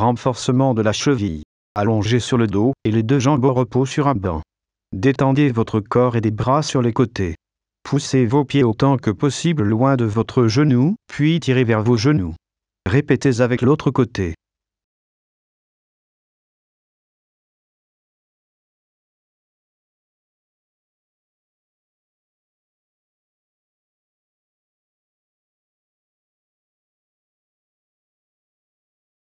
Renforcement de la cheville. Allongez sur le dos et les deux jambes au repos sur un banc. Détendez votre corps et des bras sur les côtés. Poussez vos pieds autant que possible loin de votre genou, puis tirez vers vos genoux. Répétez avec l'autre côté.